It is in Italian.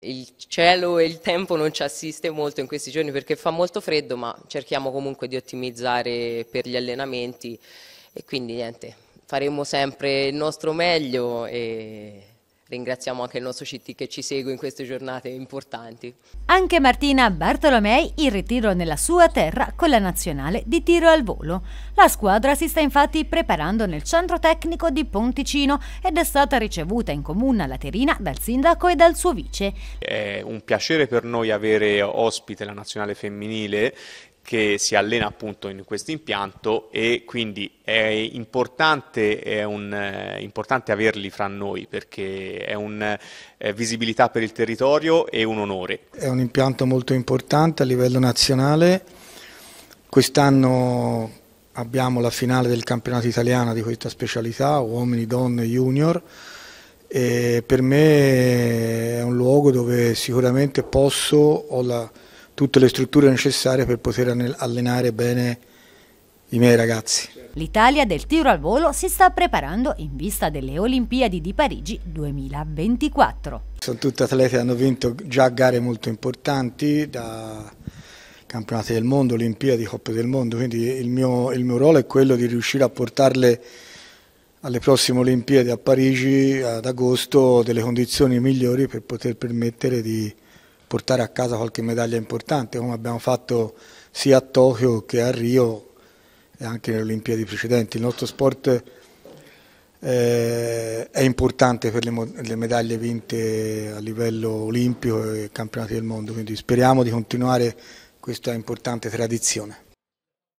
il cielo e il tempo non ci assiste molto in questi giorni perché fa molto freddo, ma cerchiamo comunque di ottimizzare per gli allenamenti e quindi niente, faremo sempre il nostro meglio e ringraziamo anche il nostro CT che ci segue in queste giornate importanti. Anche Martina Bartolomei in ritiro nella sua terra con la nazionale di tiro al volo. La squadra si sta infatti preparando nel centro tecnico di Ponticino ed è stata ricevuta in comune a Laterina dal sindaco e dal suo vice. È un piacere per noi avere ospite la nazionale femminile che si allena appunto in questo impianto e quindi è importante, è un, è eh, importante averli fra noi perché è una eh, visibilità per il territorio e un onore. È un impianto molto importante a livello nazionale, quest'anno abbiamo la finale del campionato italiano di questa specialità, uomini, donne, junior, e per me è un luogo dove sicuramente posso, ho la tutte le strutture necessarie per poter allenare bene i miei ragazzi. L'Italia del tiro al volo si sta preparando in vista delle Olimpiadi di Parigi 2024. Sono tutti atleti che hanno vinto già gare molto importanti, da campionati del mondo, Olimpiadi, Coppe del Mondo, quindi il mio, il mio ruolo è quello di riuscire a portarle alle prossime Olimpiadi a Parigi ad agosto delle condizioni migliori per poter permettere di portare a casa qualche medaglia importante, come abbiamo fatto sia a Tokyo che a Rio e anche nelle Olimpiadi precedenti. Il nostro sport eh, è importante per le, le, medaglie vinte a livello olimpico e campionati del mondo, quindi speriamo di continuare questa importante tradizione.